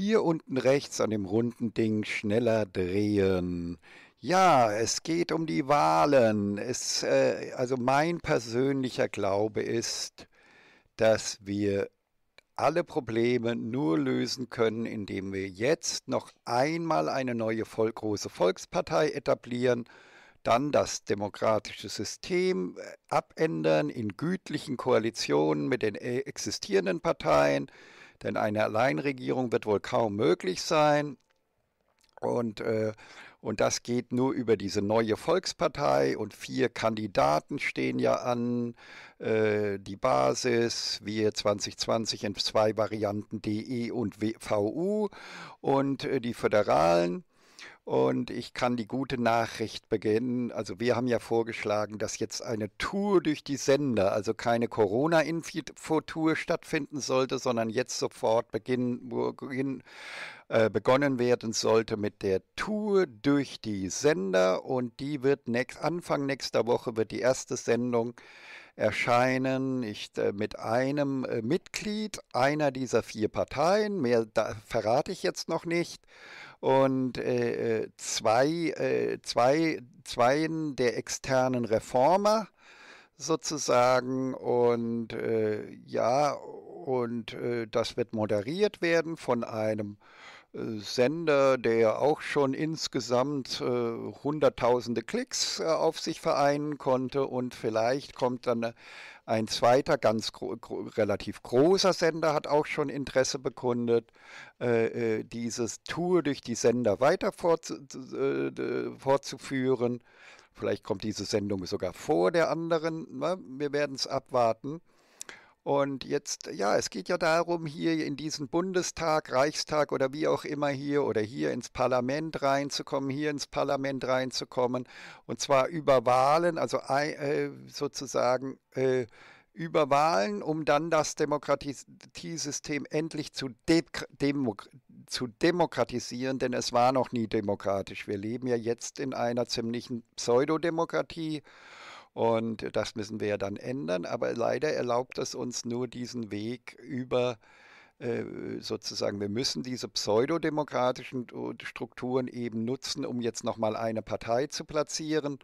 Hier unten rechts an dem runden Ding schneller drehen. Ja, es geht um die Wahlen. Es, äh, also mein persönlicher Glaube ist, dass wir alle Probleme nur lösen können, indem wir jetzt noch einmal eine neue Vol große Volkspartei etablieren, dann das demokratische System äh, abändern in gütlichen Koalitionen mit den äh, existierenden Parteien denn eine Alleinregierung wird wohl kaum möglich sein. Und, äh, und das geht nur über diese neue Volkspartei und vier Kandidaten stehen ja an. Äh, die Basis, wir 2020 in zwei Varianten DE und w VU und äh, die Föderalen. Und ich kann die gute Nachricht beginnen. Also wir haben ja vorgeschlagen, dass jetzt eine Tour durch die Sender, also keine Corona-Info-Tour stattfinden sollte, sondern jetzt sofort beginnen, beginnen äh, begonnen werden sollte mit der Tour durch die Sender und die wird nächst, Anfang nächster Woche wird die erste Sendung erscheinen ich, äh, mit einem äh, Mitglied einer dieser vier Parteien. Mehr verrate ich jetzt noch nicht und äh, äh, zwei, äh, zwei, zweien der externen Reformer sozusagen und äh, ja, und äh, das wird moderiert werden von einem äh, Sender, der auch schon insgesamt äh, hunderttausende Klicks äh, auf sich vereinen konnte und vielleicht kommt dann ein zweiter, ganz gro gro relativ großer Sender hat auch schon Interesse bekundet, äh, äh dieses Tour durch die Sender weiter fortzu äh, fortzuführen. Vielleicht kommt diese Sendung sogar vor der anderen. Ne? wir werden es abwarten. Und jetzt, ja, es geht ja darum, hier in diesen Bundestag, Reichstag oder wie auch immer hier oder hier ins Parlament reinzukommen, hier ins Parlament reinzukommen. Und zwar über Wahlen, also äh, sozusagen äh, über Wahlen, um dann das Demokratiesystem endlich zu, de Demo zu demokratisieren, denn es war noch nie demokratisch. Wir leben ja jetzt in einer ziemlichen Pseudodemokratie. Und das müssen wir ja dann ändern. Aber leider erlaubt es uns nur diesen Weg über äh, sozusagen, wir müssen diese pseudodemokratischen äh, Strukturen eben nutzen, um jetzt nochmal eine Partei zu platzieren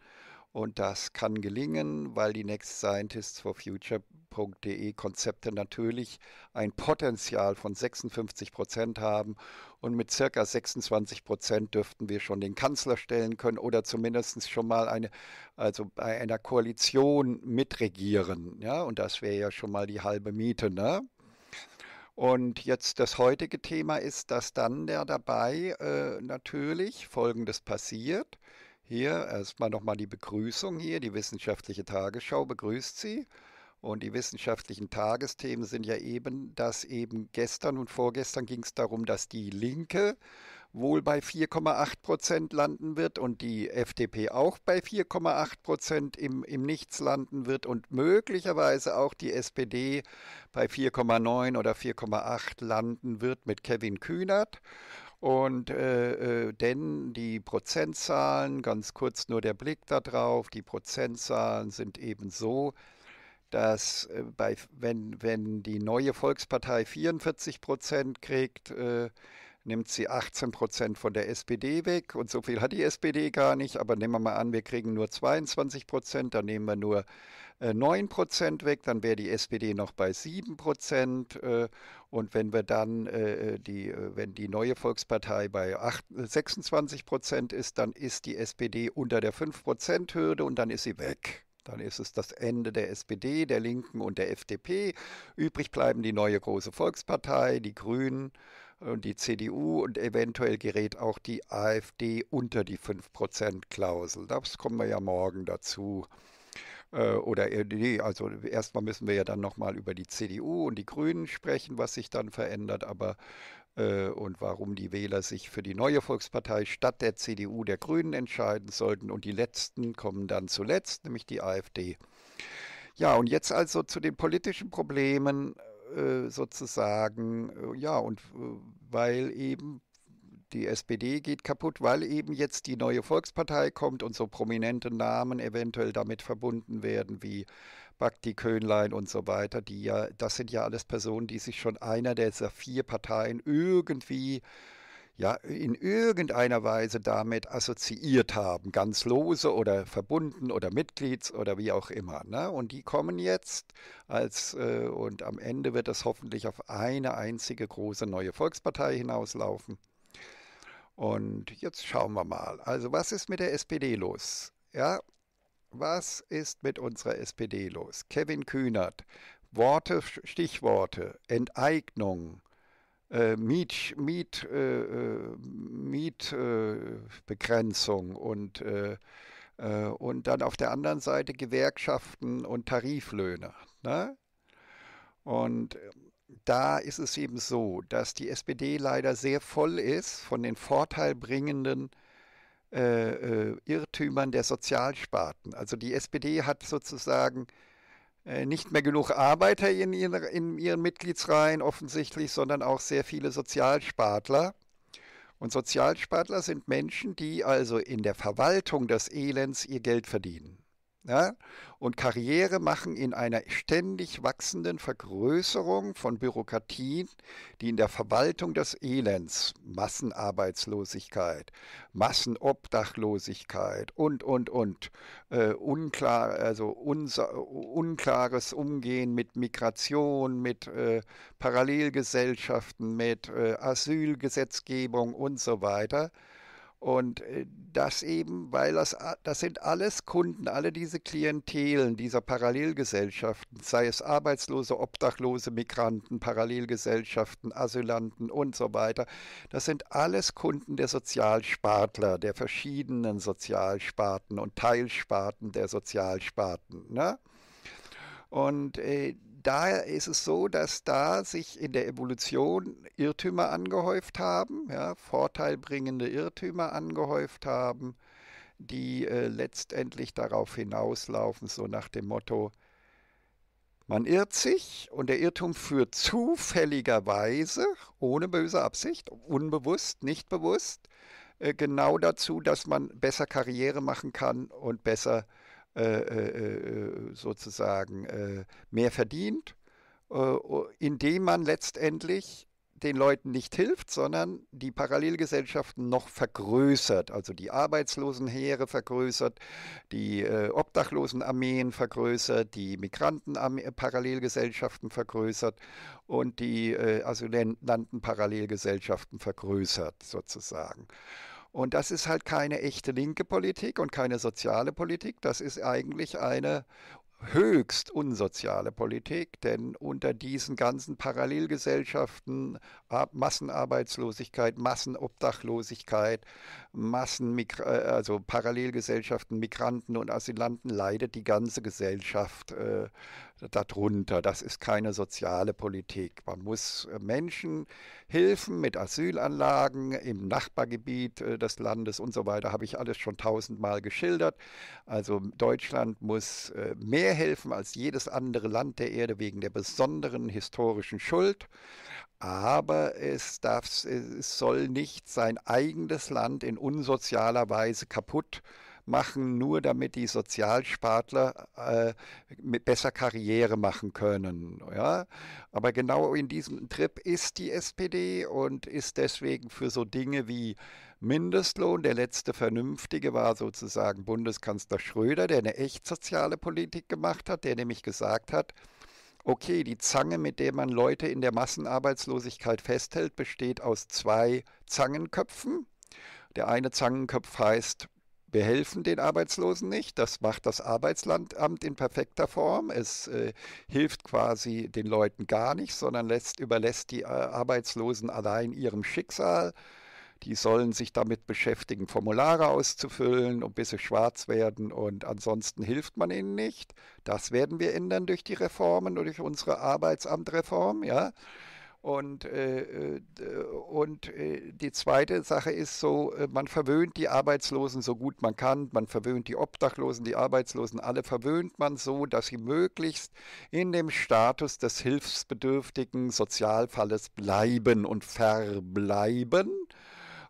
und das kann gelingen, weil die Next Scientists for Future.de Konzepte natürlich ein Potenzial von 56 Prozent haben. Und mit circa 26 Prozent dürften wir schon den Kanzler stellen können oder zumindest schon mal eine, also bei einer Koalition mitregieren. Ja, und das wäre ja schon mal die halbe Miete, ne? Und jetzt das heutige Thema ist, dass dann der dabei äh, natürlich Folgendes passiert. Hier erstmal nochmal die Begrüßung hier. Die wissenschaftliche Tagesschau begrüßt Sie. Und die wissenschaftlichen Tagesthemen sind ja eben, dass eben gestern und vorgestern ging es darum, dass die Linke wohl bei 4,8 Prozent landen wird und die FDP auch bei 4,8 Prozent im, im Nichts landen wird und möglicherweise auch die SPD bei 4,9 oder 4,8 landen wird mit Kevin Kühnert. Und äh, äh, denn die Prozentzahlen, ganz kurz nur der Blick darauf, die Prozentzahlen sind eben so, dass äh, bei, wenn, wenn die neue Volkspartei 44 Prozent kriegt, äh, nimmt sie 18 Prozent von der SPD weg und so viel hat die SPD gar nicht, aber nehmen wir mal an, wir kriegen nur 22 Prozent, dann nehmen wir nur 9 äh, Prozent weg, dann wäre die SPD noch bei 7 Prozent. Äh, und wenn wir dann äh, die, wenn die neue Volkspartei bei 26 Prozent ist, dann ist die SPD unter der 5-Prozent-Hürde und dann ist sie weg. Dann ist es das Ende der SPD, der Linken und der FDP. Übrig bleiben die neue große Volkspartei, die Grünen und die CDU und eventuell gerät auch die AfD unter die 5%-Klausel. Das kommen wir ja morgen dazu. Äh, oder äh, nee, also erstmal müssen wir ja dann nochmal über die CDU und die Grünen sprechen, was sich dann verändert, aber äh, und warum die Wähler sich für die neue Volkspartei statt der CDU der Grünen entscheiden sollten. Und die letzten kommen dann zuletzt, nämlich die AfD. Ja, und jetzt also zu den politischen Problemen äh, sozusagen, äh, ja, und weil eben die SPD geht kaputt, weil eben jetzt die neue Volkspartei kommt und so prominente Namen eventuell damit verbunden werden wie Bakti Köhnlein und so weiter, die ja, das sind ja alles Personen, die sich schon einer dieser vier Parteien irgendwie ja in irgendeiner Weise damit assoziiert haben, ganz lose oder verbunden oder Mitglieds oder wie auch immer. Ne? Und die kommen jetzt als äh, und am Ende wird das hoffentlich auf eine einzige große neue Volkspartei hinauslaufen. Und jetzt schauen wir mal. Also was ist mit der SPD los? Ja, was ist mit unserer SPD los? Kevin Kühnert, Worte, Stichworte, Enteignung, äh, Miet, Miet, äh, Mietbegrenzung äh, äh und, äh, äh, und dann auf der anderen Seite Gewerkschaften und Tariflöhne. Ne? Und da ist es eben so, dass die SPD leider sehr voll ist von den vorteilbringenden äh, äh Irrtümern der Sozialsparten. Also die SPD hat sozusagen äh, nicht mehr genug Arbeiter in, ihre, in ihren Mitgliedsreihen offensichtlich, sondern auch sehr viele Sozialspartler. Und Sozialspartler sind Menschen, die also in der Verwaltung des Elends ihr Geld verdienen ja, und Karriere machen in einer ständig wachsenden Vergrößerung von Bürokratien, die in der Verwaltung des Elends, Massenarbeitslosigkeit, Massenobdachlosigkeit und, und, und, äh, unklar, also unklares Umgehen mit Migration, mit äh, Parallelgesellschaften, mit äh, Asylgesetzgebung und so weiter, äh, und äh, das eben, weil das, das sind alles Kunden, alle diese Klientelen dieser Parallelgesellschaften, sei es Arbeitslose, Obdachlose, Migranten, Parallelgesellschaften, Asylanten und so weiter, das sind alles Kunden der Sozialspartler, der verschiedenen Sozialsparten und Teilsparten der Sozialsparten. Ne? Und äh, da ist es so, dass da sich in der Evolution Irrtümer angehäuft haben, ja, vorteilbringende Irrtümer angehäuft haben, die äh, letztendlich darauf hinauslaufen, so nach dem Motto, man irrt sich und der Irrtum führt zufälligerweise, ohne böse Absicht, unbewusst, nicht bewusst, äh, genau dazu, dass man besser Karriere machen kann und besser äh, äh, äh, äh, sozusagen mehr verdient, indem man letztendlich den Leuten nicht hilft, sondern die Parallelgesellschaften noch vergrößert, also die Arbeitslosenheere vergrößert, die äh, Obdachlosenarmeen vergrößert, die Migrantenparallelgesellschaften vergrößert und die äh, Asylanten-Parallelgesellschaften also vergrößert sozusagen. Und das ist halt keine echte linke Politik und keine soziale Politik. Das ist eigentlich eine höchst unsoziale Politik, denn unter diesen ganzen Parallelgesellschaften, Massenarbeitslosigkeit, Massenobdachlosigkeit, Massenmig äh, also Parallelgesellschaften, Migranten und Asylanten leidet die ganze Gesellschaft äh, darunter. Das ist keine soziale Politik. Man muss äh, Menschen helfen mit Asylanlagen im Nachbargebiet äh, des Landes und so weiter, habe ich alles schon tausendmal geschildert. Also Deutschland muss äh, mehr helfen als jedes andere Land der Erde wegen der besonderen historischen Schuld. Aber es, darf, es soll nicht sein eigenes Land in unsozialer Weise kaputt machen machen, nur damit die Sozialspartler äh, besser Karriere machen können. Ja? Aber genau in diesem Trip ist die SPD und ist deswegen für so Dinge wie Mindestlohn, der letzte vernünftige war sozusagen Bundeskanzler Schröder, der eine echt soziale Politik gemacht hat, der nämlich gesagt hat, okay, die Zange, mit der man Leute in der Massenarbeitslosigkeit festhält, besteht aus zwei Zangenköpfen. Der eine Zangenkopf heißt wir helfen den Arbeitslosen nicht. Das macht das Arbeitslandamt in perfekter Form. Es äh, hilft quasi den Leuten gar nicht, sondern lässt, überlässt die äh, Arbeitslosen allein ihrem Schicksal. Die sollen sich damit beschäftigen, Formulare auszufüllen und bis sie schwarz werden und ansonsten hilft man ihnen nicht. Das werden wir ändern durch die Reformen, und durch unsere Arbeitsamtreform, ja. Und, äh, äh und äh, die zweite Sache ist so, äh, man verwöhnt die Arbeitslosen so gut man kann, man verwöhnt die Obdachlosen, die Arbeitslosen, alle verwöhnt man so, dass sie möglichst in dem Status des hilfsbedürftigen Sozialfalles bleiben und verbleiben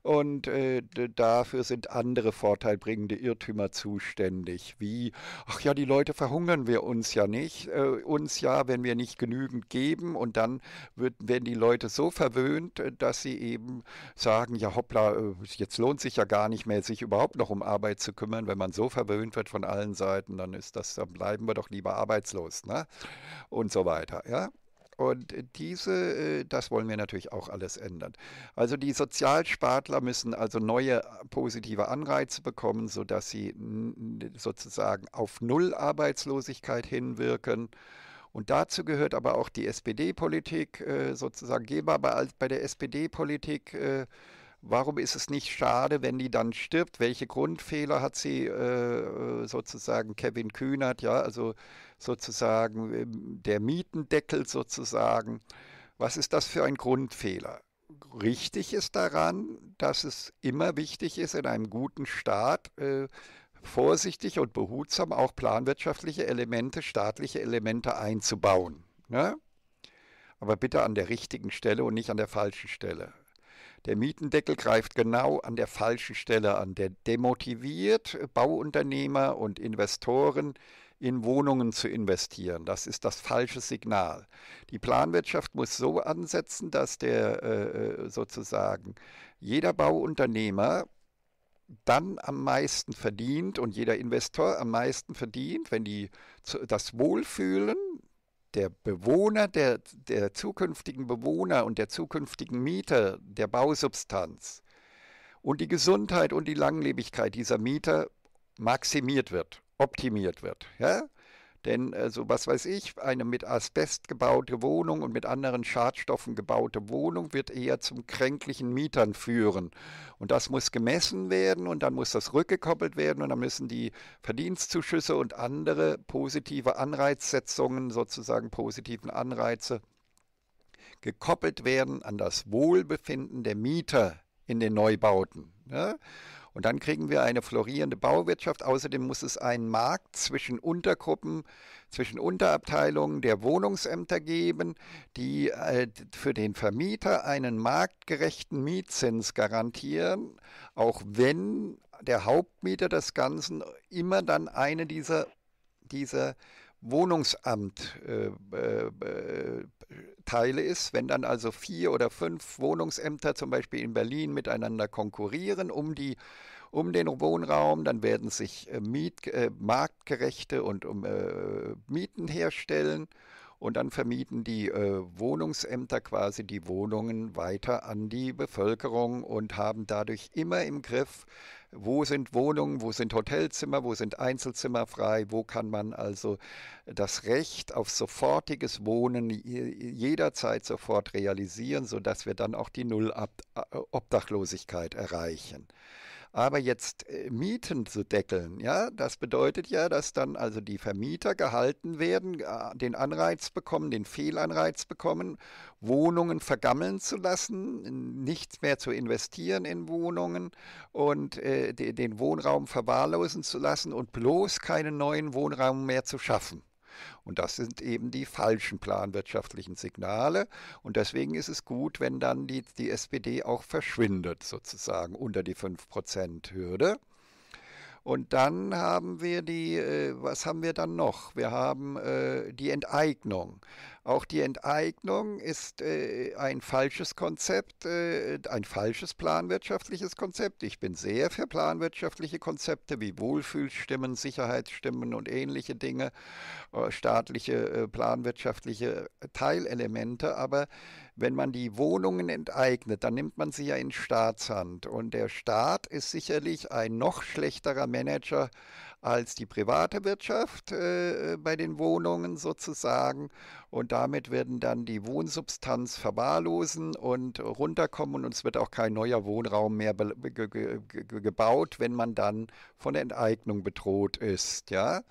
und äh, dafür sind andere vorteilbringende Irrtümer zuständig, wie, ach ja, die Leute verhungern wir uns ja nicht, äh, uns ja, wenn wir nicht genügend geben und dann wird, werden die Leute so verwöhnt, äh, dass sie eben sagen, ja hoppla, äh, jetzt lohnt sich ja gar nicht mehr, sich überhaupt noch um Arbeit zu kümmern, wenn man so verwöhnt wird von allen Seiten, dann ist das, dann bleiben wir doch lieber arbeitslos, ne? Und so weiter, ja. Und äh, diese, äh, das wollen wir natürlich auch alles ändern. Also die Sozialspartler müssen also neue äh, positive Anreize bekommen, sodass sie sozusagen auf Null Arbeitslosigkeit hinwirken. Und dazu gehört aber auch die SPD-Politik sozusagen. Gehen wir aber bei der SPD-Politik Warum ist es nicht schade, wenn die dann stirbt? Welche Grundfehler hat sie äh, äh sozusagen Kevin Kühnert, ja, also sozusagen ähm, der Mietendeckel sozusagen. Was ist das für ein Grundfehler? Richtig ist daran, dass es immer wichtig ist, in einem guten Staat äh, vorsichtig und behutsam auch planwirtschaftliche Elemente, staatliche Elemente einzubauen. Ne? Aber bitte an der richtigen Stelle und nicht an der falschen Stelle. Der Mietendeckel greift genau an der falschen Stelle an. Der demotiviert äh, Bauunternehmer und Investoren, in Wohnungen zu investieren. Das ist das falsche Signal. Die Planwirtschaft muss so ansetzen, dass der äh, äh, sozusagen jeder Bauunternehmer dann am meisten verdient und jeder Investor am meisten verdient, wenn die das Wohlfühlen der Bewohner, der, der zukünftigen Bewohner und der zukünftigen Mieter der Bausubstanz und die Gesundheit und die Langlebigkeit dieser Mieter maximiert wird, optimiert wird. Ja? Denn äh, so also, was weiß ich, eine mit Asbest gebaute Wohnung und mit anderen Schadstoffen gebaute Wohnung wird eher zum kränklichen Mietern führen. Und das muss gemessen werden und dann muss das rückgekoppelt werden und dann müssen die Verdienstzuschüsse und andere positive Anreizsetzungen, sozusagen positiven Anreize, gekoppelt werden an das Wohlbefinden der Mieter in den Neubauten. Ne? Und dann kriegen wir eine florierende Bauwirtschaft. Außerdem muss es einen Markt zwischen Untergruppen, zwischen Unterabteilungen der Wohnungsämter geben, die äh, für den Vermieter einen marktgerechten Mietzins garantieren, auch wenn der Hauptmieter des Ganzen immer dann eine dieser, dieser Wohnungsamt äh, äh, äh Teile ist. Wenn dann also vier oder fünf Wohnungsämter zum Beispiel in Berlin miteinander konkurrieren um, die, um den Wohnraum, dann werden sich äh, Miet, äh, marktgerechte und um, äh, Mieten herstellen. Und dann vermieten die äh, Wohnungsämter quasi die Wohnungen weiter an die Bevölkerung und haben dadurch immer im Griff, wo sind Wohnungen, wo sind Hotelzimmer, wo sind Einzelzimmer frei, wo kann man also das Recht auf sofortiges Wohnen jederzeit sofort realisieren, sodass wir dann auch die Null äh, Obdachlosigkeit erreichen. Aber jetzt äh, Mieten zu deckeln, ja, das bedeutet ja, dass dann also die Vermieter gehalten werden, äh, den Anreiz bekommen, den Fehlanreiz bekommen, Wohnungen vergammeln zu lassen, nichts mehr zu investieren in Wohnungen und äh, den Wohnraum verwahrlosen zu lassen und bloß keinen neuen Wohnraum mehr zu schaffen. Und das sind eben die falschen planwirtschaftlichen Signale. Und deswegen ist es gut, wenn dann die, die SPD auch verschwindet, sozusagen unter die 5%-Hürde. Und dann haben wir die, äh, was haben wir dann noch? Wir haben äh, die Enteignung. Auch die Enteignung ist äh, ein falsches Konzept, äh, ein falsches planwirtschaftliches Konzept. Ich bin sehr für planwirtschaftliche Konzepte wie Wohlfühlstimmen, Sicherheitsstimmen und ähnliche Dinge, äh, staatliche äh, planwirtschaftliche Teilelemente, aber wenn man die Wohnungen enteignet, dann nimmt man sie ja in Staatshand. Und der Staat ist sicherlich ein noch schlechterer Manager als die private Wirtschaft äh, bei den Wohnungen sozusagen. Und damit werden dann die Wohnsubstanz verwahrlosen und runterkommen und es wird auch kein neuer Wohnraum mehr gebaut, wenn man dann von der Enteignung bedroht ist. Ja.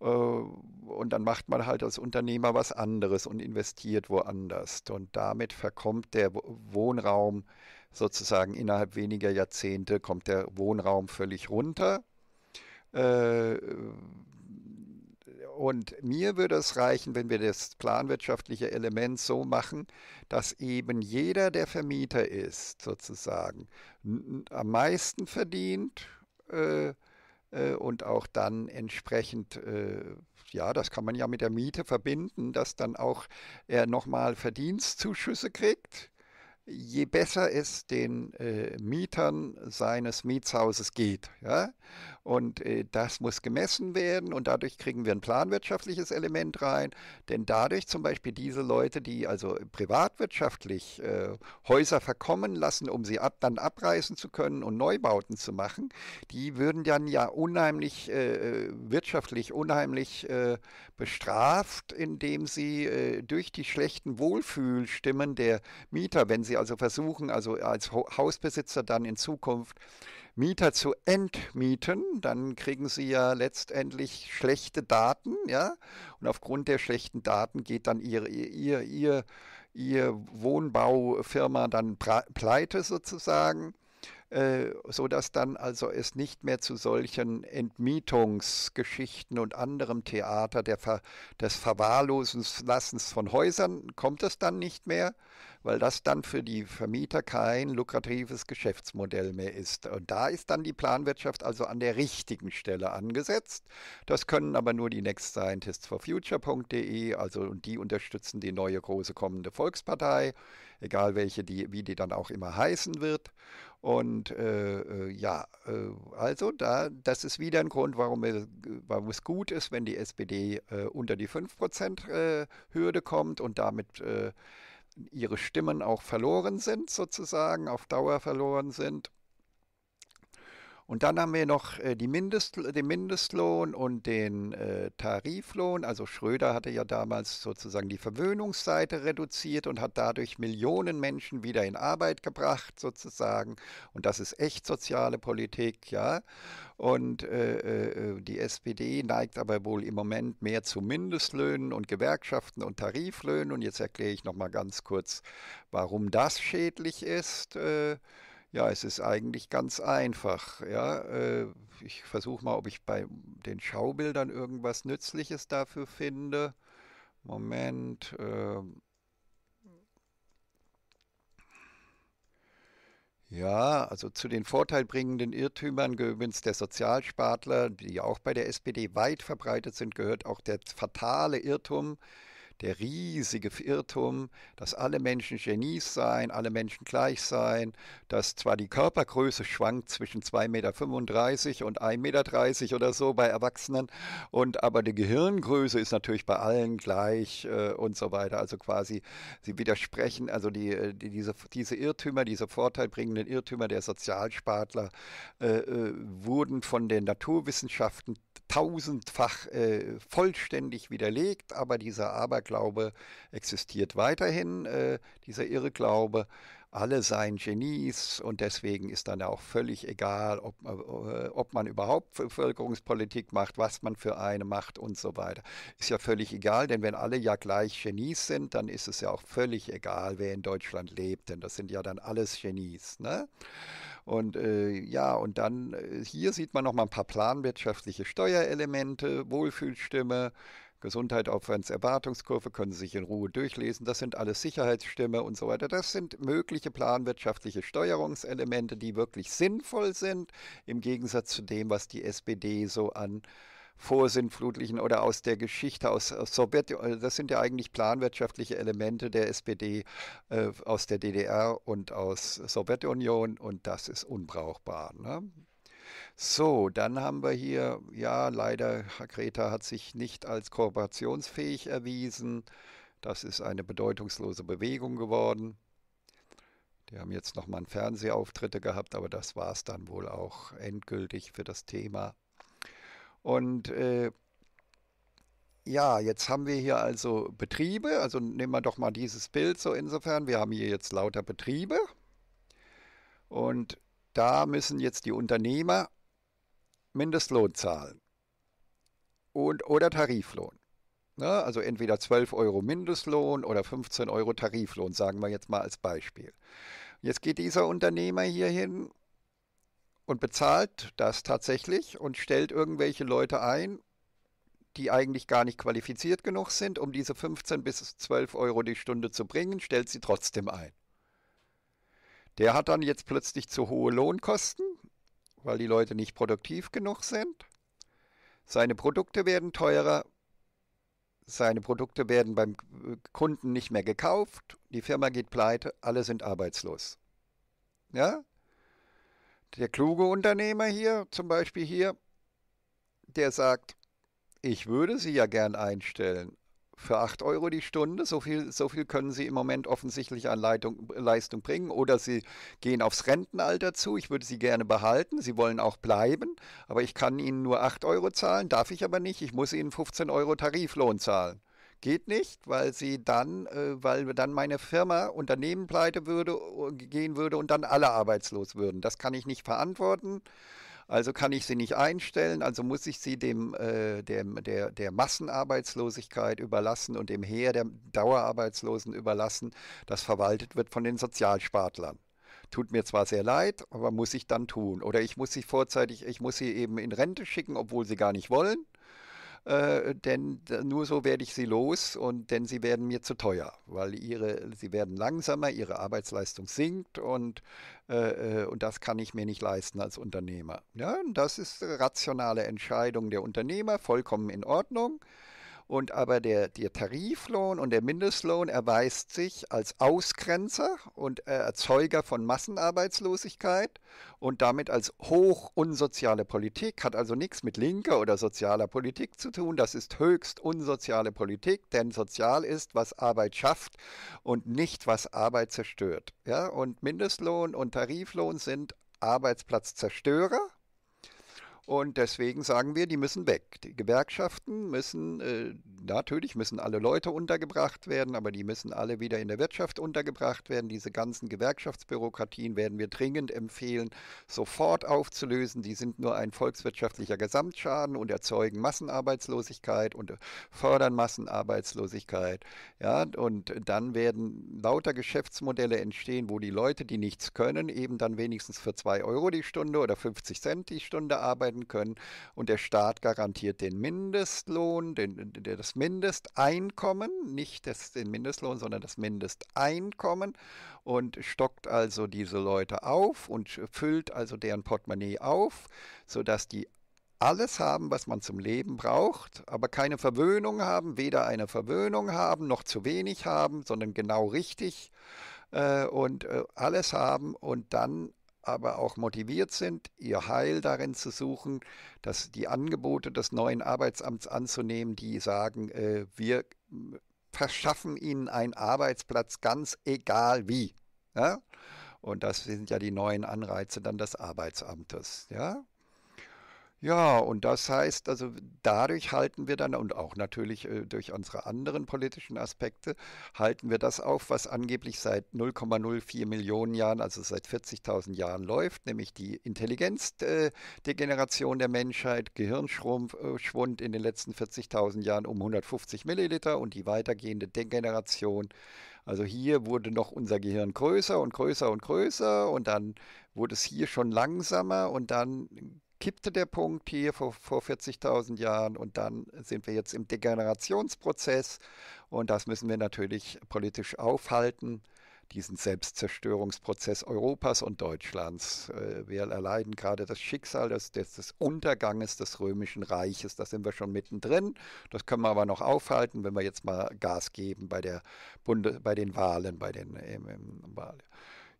Äh, und dann macht man halt als Unternehmer was anderes und investiert woanders. Und damit verkommt der Wohnraum sozusagen innerhalb weniger Jahrzehnte, kommt der Wohnraum völlig runter. Äh, und mir würde es reichen, wenn wir das planwirtschaftliche Element so machen, dass eben jeder, der Vermieter ist, sozusagen, am meisten verdient. Äh, äh, und auch dann entsprechend, äh, ja, das kann man ja mit der Miete verbinden, dass dann auch er nochmal Verdienstzuschüsse kriegt je besser es den äh, Mietern seines Mietshauses geht. Ja? Und äh, das muss gemessen werden und dadurch kriegen wir ein planwirtschaftliches Element rein. Denn dadurch zum Beispiel diese Leute, die also privatwirtschaftlich äh, Häuser verkommen lassen, um sie ab, dann abreißen zu können und Neubauten zu machen, die würden dann ja unheimlich äh, äh, wirtschaftlich unheimlich äh, bestraft, indem sie durch die schlechten Wohlfühlstimmen der Mieter, wenn sie sie also versuchen, also als Hausbesitzer dann in Zukunft Mieter zu entmieten, dann kriegen sie ja letztendlich schlechte Daten, ja. Und aufgrund der schlechten Daten geht dann ihr, ihr, ihr, ihr Wohnbaufirma dann pleite sozusagen äh, so dass dann also es nicht mehr zu solchen Entmietungsgeschichten und anderem Theater der Ver, des Verwahrlosens von Häusern kommt es dann nicht mehr, weil das dann für die Vermieter kein lukratives Geschäftsmodell mehr ist. Und da ist dann die Planwirtschaft also an der richtigen Stelle angesetzt. Das können aber nur die Next Scientists for Future.de, also und die unterstützen die neue große kommende Volkspartei, egal welche die, wie die dann auch immer heißen wird. Und äh, äh ja, äh, also da, das ist wieder ein Grund, warum, es, warum es gut ist, wenn die SPD äh, unter die 5%-Hürde äh, kommt und damit äh, ihre Stimmen auch verloren sind, sozusagen, auf Dauer verloren sind und dann haben wir noch äh, die Mindest, den Mindestlohn und den äh, Tariflohn. Also Schröder hatte ja damals sozusagen die Verwöhnungsseite reduziert und hat dadurch Millionen Menschen wieder in Arbeit gebracht, sozusagen. Und das ist echt soziale Politik, ja. Und äh, äh, äh die SPD neigt aber wohl im Moment mehr zu Mindestlöhnen und Gewerkschaften und Tariflöhnen. Und jetzt erkläre ich nochmal ganz kurz, warum das schädlich ist. Äh, ja, es ist eigentlich ganz einfach. Ja, äh, ich versuche mal, ob ich bei den Schaubildern irgendwas Nützliches dafür finde. Moment. Äh, Ja, also zu den vorteilbringenden Irrtümern übrigens der Sozialspartler, die auch bei der SPD weit verbreitet sind, gehört auch der fatale Irrtum, der riesige Irrtum, dass alle Menschen Genies seien, alle Menschen gleich seien, dass zwar die Körpergröße schwankt zwischen 2,35 Meter und 1,30 Meter oder so bei Erwachsenen, und aber die Gehirngröße ist natürlich bei allen gleich äh, und so weiter. Also quasi, sie widersprechen, also die, äh, die diese, diese Irrtümer, diese vorteilbringenden Irrtümer der Sozialspartler äh, äh, wurden von den Naturwissenschaften tausendfach äh, vollständig widerlegt, aber dieser Aber Glaube existiert weiterhin, äh, dieser Irrglaube. Alle seien Genies und deswegen ist dann auch völlig egal, ob, äh, äh ob man überhaupt Bevölkerungspolitik macht, was man für eine macht und so weiter. Ist ja völlig egal, denn wenn alle ja gleich Genies sind, dann ist es ja auch völlig egal, wer in Deutschland lebt, denn das sind ja dann alles Genies. Ne? Und äh, ja, und dann äh, hier sieht man nochmal ein paar planwirtschaftliche Steuerelemente, Wohlfühlstimme, Gesundheitsaufwandserwartungskurve können Sie sich in Ruhe durchlesen. Das sind alles Sicherheitsstimme und so weiter. Das sind mögliche planwirtschaftliche Steuerungselemente, die wirklich sinnvoll sind, im Gegensatz zu dem, was die SPD so an vorsinnflutlichen oder aus der Geschichte aus Sowjet, äh, das sind ja eigentlich planwirtschaftliche Elemente der SPD äh, aus der DDR und aus Sowjetunion und das ist unbrauchbar. Ne? So, dann haben wir hier, ja, leider, Kreta hat sich nicht als kooperationsfähig erwiesen. Das ist eine bedeutungslose Bewegung geworden. Die haben jetzt nochmal einen Fernsehauftritte gehabt, aber das war es dann wohl auch endgültig für das Thema. Und äh, ja, jetzt haben wir hier also Betriebe. Also nehmen wir doch mal dieses Bild so insofern. Wir haben hier jetzt lauter Betriebe. Und da müssen jetzt die Unternehmer Mindestlohn zahlen und, oder Tariflohn. Na, ne, also entweder 12 Euro Mindestlohn oder 15 Euro Tariflohn, sagen wir jetzt mal als Beispiel. Jetzt geht dieser Unternehmer hier hin und bezahlt das tatsächlich und stellt irgendwelche Leute ein, die eigentlich gar nicht qualifiziert genug sind, um diese 15 bis 12 Euro die Stunde zu bringen, stellt sie trotzdem ein. Der hat dann jetzt plötzlich zu hohe Lohnkosten, weil die Leute nicht produktiv genug sind. Seine Produkte werden teurer. Seine Produkte werden beim Kunden nicht mehr gekauft. Die Firma geht pleite. Alle sind arbeitslos. Ja? Der kluge Unternehmer hier, zum Beispiel hier, der sagt, ich würde sie ja gern einstellen, für 8 Euro die Stunde. So viel, so viel können sie im Moment offensichtlich an Leitung, Leistung bringen. Oder sie gehen aufs Rentenalter zu. Ich würde sie gerne behalten. Sie wollen auch bleiben. Aber ich kann ihnen nur 8 Euro zahlen. Darf ich aber nicht. Ich muss ihnen 15 Euro Tariflohn zahlen. Geht nicht, weil sie dann, äh, weil dann meine Firma Unternehmen pleite würde, äh, gehen würde und dann alle arbeitslos würden. Das kann ich nicht verantworten. Also kann ich sie nicht einstellen, also muss ich sie dem, äh, dem der, der Massenarbeitslosigkeit überlassen und dem Heer der Dauerarbeitslosen überlassen, das verwaltet wird von den Sozialspartlern tut mir zwar sehr leid, aber muss ich dann tun. Oder ich muss sie vorzeitig, ich muss sie eben in Rente schicken, obwohl sie gar nicht wollen. Äh, denn nur so werde ich sie los und denn sie werden mir zu teuer, weil ihre, sie werden langsamer, ihre Arbeitsleistung sinkt und, äh, äh und das kann ich mir nicht leisten als Unternehmer. Ja, das ist eine rationale Entscheidung der Unternehmer, vollkommen in Ordnung. Und aber der, der Tariflohn und der Mindestlohn erweist sich als Ausgrenzer und äh, Erzeuger von Massenarbeitslosigkeit und damit als hoch unsoziale Politik, hat also nichts mit linker oder sozialer Politik zu tun. Das ist höchst unsoziale Politik, denn sozial ist, was Arbeit schafft und nicht, was Arbeit zerstört. Ja, und Mindestlohn und Tariflohn sind Arbeitsplatzzerstörer, und deswegen sagen wir, die müssen weg. Die Gewerkschaften müssen, äh, natürlich müssen alle Leute untergebracht werden, aber die müssen alle wieder in der Wirtschaft untergebracht werden. Diese ganzen Gewerkschaftsbürokratien werden wir dringend empfehlen, sofort aufzulösen. Die sind nur ein volkswirtschaftlicher Gesamtschaden und erzeugen Massenarbeitslosigkeit und fördern Massenarbeitslosigkeit. Ja, und dann werden lauter Geschäftsmodelle entstehen, wo die Leute, die nichts können, eben dann wenigstens für zwei Euro die Stunde oder 50 Cent die Stunde arbeiten werden können. Und der Staat garantiert den Mindestlohn, den, das Mindesteinkommen, nicht das, den Mindestlohn, sondern das Mindesteinkommen und stockt also diese Leute auf und füllt also deren Portemonnaie auf, sodass die alles haben, was man zum Leben braucht, aber keine Verwöhnung haben, weder eine Verwöhnung haben noch zu wenig haben, sondern genau richtig äh, und äh, alles haben und dann aber auch motiviert sind, ihr Heil darin zu suchen, dass die Angebote des neuen Arbeitsamts anzunehmen, die sagen, äh, wir verschaffen ihnen einen Arbeitsplatz, ganz egal wie. Ja? Und das sind ja die neuen Anreize dann des Arbeitsamtes. Ja? Ja, und das heißt, also dadurch halten wir dann und auch natürlich äh, durch unsere anderen politischen Aspekte halten wir das auf, was angeblich seit 0,04 Millionen Jahren, also seit 40.000 Jahren läuft, nämlich die Intelligenzdegeneration äh, der Menschheit, Gehirnschwund äh, in den letzten 40.000 Jahren um 150 Milliliter und die weitergehende Degeneration. Also hier wurde noch unser Gehirn größer und größer und größer und dann wurde es hier schon langsamer und dann kippte der Punkt hier vor, vor 40.000 Jahren und dann sind wir jetzt im Degenerationsprozess und das müssen wir natürlich politisch aufhalten, diesen Selbstzerstörungsprozess Europas und Deutschlands. Äh, wir erleiden gerade das Schicksal des, des, des Unterganges des Römischen Reiches, da sind wir schon mittendrin, das können wir aber noch aufhalten, wenn wir jetzt mal Gas geben bei, der Bunde, bei den Wahlen, bei den ähm, Wahlen.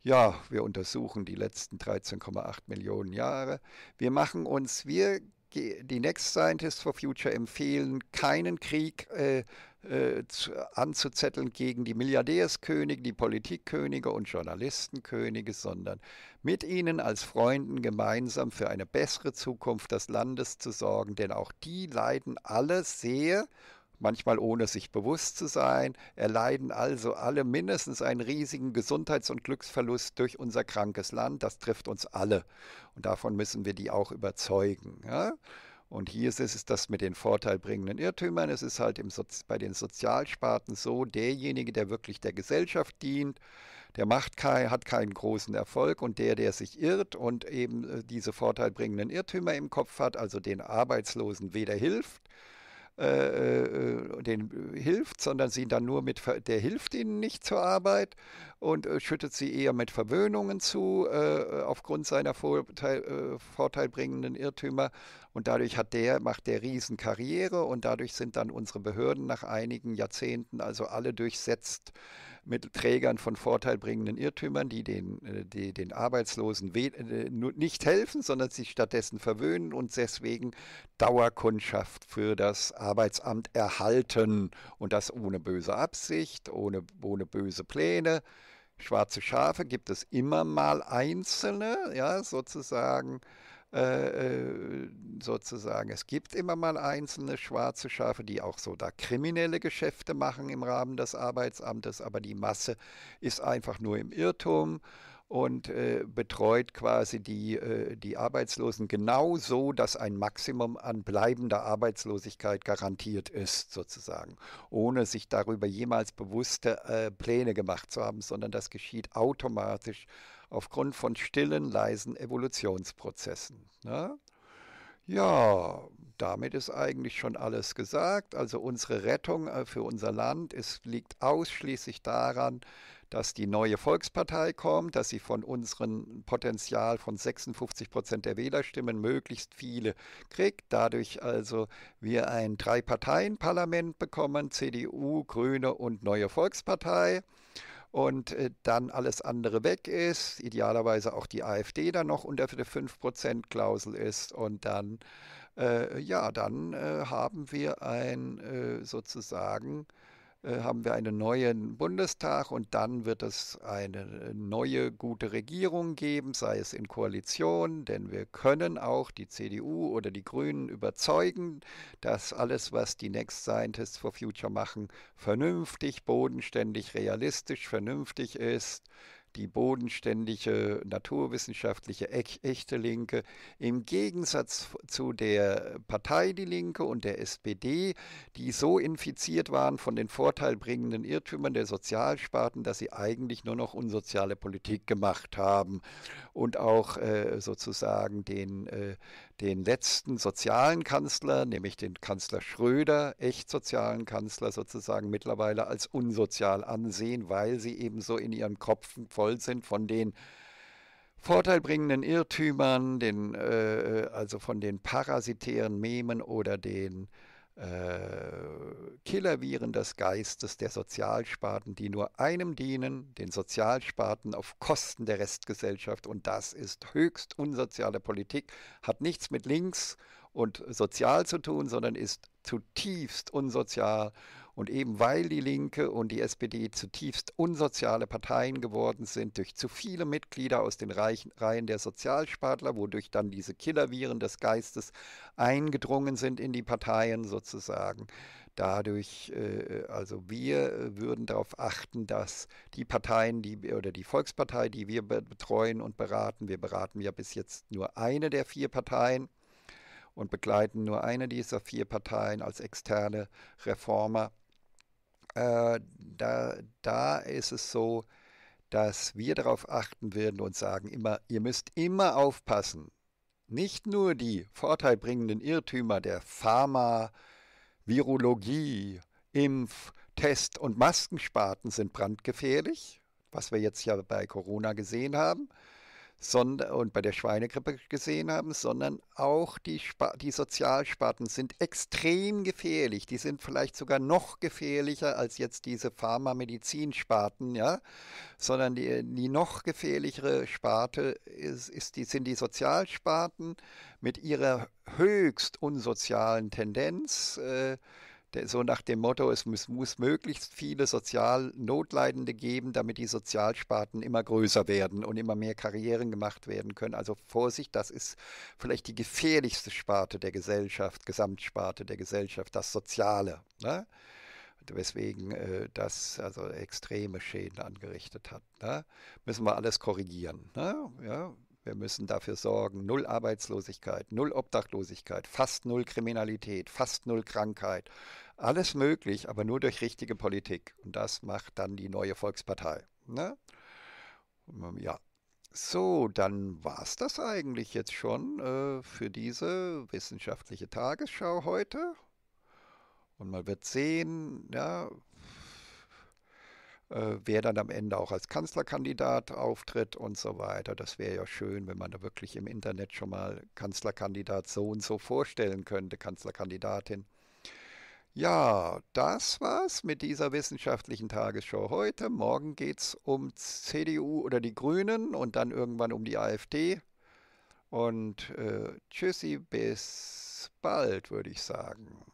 Ja, wir untersuchen die letzten 13,8 Millionen Jahre. Wir machen uns, wir, die Next Scientists for Future empfehlen, keinen Krieg äh, äh, zu, anzuzetteln gegen die Milliardärskönige, die Politikkönige und Journalistenkönige, sondern mit ihnen als Freunden gemeinsam für eine bessere Zukunft des Landes zu sorgen, denn auch die leiden alle sehr manchmal ohne sich bewusst zu sein, erleiden also alle mindestens einen riesigen Gesundheits- und Glücksverlust durch unser krankes Land. Das trifft uns alle. Und davon müssen wir die auch überzeugen. Ja? Und hier ist es das mit den vorteilbringenden Irrtümern. Es ist halt bei den Sozialsparten so, derjenige, der wirklich der Gesellschaft dient, der macht kein, hat keinen großen Erfolg und der, der sich irrt und eben äh, diese vorteilbringenden Irrtümer im Kopf hat, also den Arbeitslosen weder hilft, äh, äh, denen hilft, sondern sie dann nur mit, der hilft ihnen nicht zur Arbeit und äh, schüttet sie eher mit Verwöhnungen zu, äh, äh, aufgrund seiner Vorteil, äh, vorteilbringenden Irrtümer. Und dadurch hat der, macht der Riesenkarriere und dadurch sind dann unsere Behörden nach einigen Jahrzehnten also alle durchsetzt mit Trägern von vorteilbringenden Irrtümern, die den, äh, die den Arbeitslosen äh, nicht helfen, sondern sich stattdessen verwöhnen und deswegen Dauerkundschaft für das Arbeitsamt erhalten. Und das ohne böse Absicht, ohne, ohne böse Pläne. Schwarze Schafe gibt es immer mal einzelne, ja, sozusagen äh, äh, sozusagen. Es gibt immer mal einzelne schwarze Schafe, die auch so da kriminelle Geschäfte machen im Rahmen des Arbeitsamtes, aber die Masse ist einfach nur im Irrtum und äh, betreut quasi die, äh, die Arbeitslosen genau so, dass ein Maximum an bleibender Arbeitslosigkeit garantiert ist, sozusagen, ohne sich darüber jemals bewusste äh, Pläne gemacht zu haben, sondern das geschieht automatisch aufgrund von stillen, leisen Evolutionsprozessen. Ne? Ja, damit ist eigentlich schon alles gesagt. Also unsere Rettung äh, für unser Land es liegt ausschließlich daran, dass die neue Volkspartei kommt, dass sie von unserem Potenzial von 56 Prozent der Wählerstimmen möglichst viele kriegt. Dadurch also wir ein Drei-Parteien-Parlament bekommen, CDU, Grüne und neue Volkspartei und äh, dann alles andere weg ist, idealerweise auch die AfD dann noch unter der 5%-Klausel ist und dann, äh, ja, dann äh, haben wir ein äh, sozusagen äh, haben wir einen neuen Bundestag und dann wird es eine neue gute Regierung geben, sei es in Koalition, denn wir können auch die CDU oder die Grünen überzeugen, dass alles, was die Next Scientists for Future machen, vernünftig, bodenständig, realistisch, vernünftig ist die bodenständige, naturwissenschaftliche, echte Linke, im Gegensatz zu der Partei Die Linke und der SPD, die so infiziert waren von den vorteilbringenden Irrtümern der Sozialsparten, dass sie eigentlich nur noch unsoziale Politik gemacht haben und auch äh, sozusagen den, äh, den letzten sozialen Kanzler, nämlich den Kanzler Schröder, echt sozialen Kanzler sozusagen mittlerweile als unsozial ansehen, weil sie eben so in ihren Kopfen voll sind von den vorteilbringenden Irrtümern, den, äh, äh also von den parasitären Memen oder den äh, Killerviren des Geistes der Sozialsparten, die nur einem dienen, den Sozialsparten auf Kosten der Restgesellschaft. Und das ist höchst unsoziale Politik, hat nichts mit links und sozial zu tun, sondern ist zutiefst unsozial und eben weil die Linke und die SPD zutiefst unsoziale Parteien geworden sind, durch zu viele Mitglieder aus den Reichen, Reihen der Sozialspartler, wodurch dann diese Killerviren des Geistes eingedrungen sind in die Parteien sozusagen, dadurch, äh, also wir äh, würden darauf achten, dass die Parteien, die oder die Volkspartei, die wir betreuen und beraten, wir beraten ja bis jetzt nur eine der vier Parteien und begleiten nur eine dieser vier Parteien als externe Reformer äh, da, da ist es so, dass wir darauf achten würden und sagen immer, ihr müsst immer aufpassen. Nicht nur die vorteilbringenden Irrtümer der Pharma, Virologie, Impf, Test- und Maskensparten sind brandgefährlich, was wir jetzt ja bei Corona gesehen haben, sondern, und bei der Schweinegrippe gesehen haben, sondern auch die, die Sozialsparten sind extrem gefährlich. Die sind vielleicht sogar noch gefährlicher als jetzt diese Pharmamedizinsparten, ja, sondern die, die noch gefährlichere Sparte ist, ist die, sind die Sozialsparten mit ihrer höchst unsozialen Tendenz. Äh, so nach dem Motto, es muss, muss, möglichst viele Sozialnotleidende geben, damit die Sozialsparten immer größer werden und immer mehr Karrieren gemacht werden können. Also Vorsicht, das ist vielleicht die gefährlichste Sparte der Gesellschaft, Gesamtsparte der Gesellschaft, das Soziale. Ne? Weswegen äh, das also extreme Schäden angerichtet hat. Ne? Müssen wir alles korrigieren. Ne? Ja, wir müssen dafür sorgen, null Arbeitslosigkeit, null Obdachlosigkeit, fast null Kriminalität, fast null Krankheit, alles möglich, aber nur durch richtige Politik. Und das macht dann die neue Volkspartei. Ne? Ähm, ja. So, dann war es das eigentlich jetzt schon äh, für diese wissenschaftliche Tagesschau heute. Und man wird sehen, ja, äh, wer dann am Ende auch als Kanzlerkandidat auftritt und so weiter. Das wäre ja schön, wenn man da wirklich im Internet schon mal Kanzlerkandidat so und so vorstellen könnte, Kanzlerkandidatin. Ja, das war's mit dieser wissenschaftlichen Tagesschau heute. Morgen geht's um CDU oder die Grünen und dann irgendwann um die AfD. Und äh, tschüssi, bis bald, würde ich sagen.